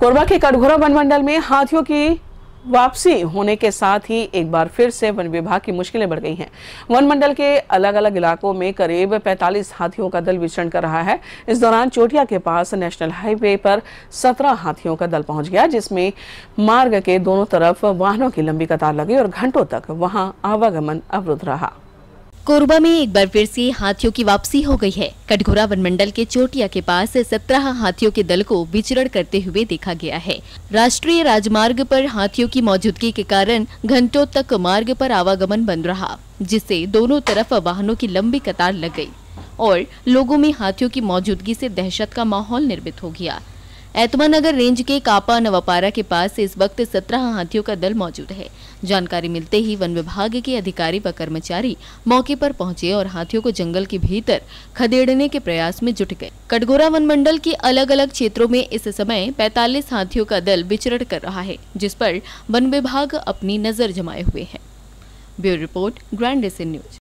कोरबा के कटघोरा वनमंडल में हाथियों की वापसी होने के साथ ही एक बार फिर से वन विभाग की मुश्किलें बढ़ गई हैं वन मंडल के अलग अलग इलाकों में करीब 45 हाथियों का दल विचरण कर रहा है इस दौरान चोटिया के पास नेशनल हाईवे पर 17 हाथियों का दल पहुंच गया जिसमें मार्ग के दोनों तरफ वाहनों की लंबी कतार लगी और घंटों तक वहां आवागमन अवरुद्ध रहा कोरबा में एक बार फिर से हाथियों की वापसी हो गई है कटघोरा वनमंडल के चोटिया के पास सत्रह हाथियों के दल को विचरण करते हुए देखा गया है राष्ट्रीय राजमार्ग पर हाथियों की मौजूदगी के कारण घंटों तक मार्ग पर आवागमन बंद रहा जिससे दोनों तरफ वाहनों की लंबी कतार लग गई और लोगों में हाथियों की मौजूदगी से दहशत का माहौल निर्मित हो गया एतमानगर रेंज के कापा नवापारा के पास इस वक्त सत्रह हाथियों का दल मौजूद है जानकारी मिलते ही वन विभाग के अधिकारी व कर्मचारी मौके पर पहुंचे और हाथियों को जंगल के भीतर खदेड़ने के प्रयास में जुट गए कटगोरा वन मंडल के अलग अलग क्षेत्रों में इस समय 45 हाथियों का दल विचरण कर रहा है जिस पर वन विभाग अपनी नजर जमाए हुए है ब्यूरो रिपोर्ट ग्रैंड न्यूज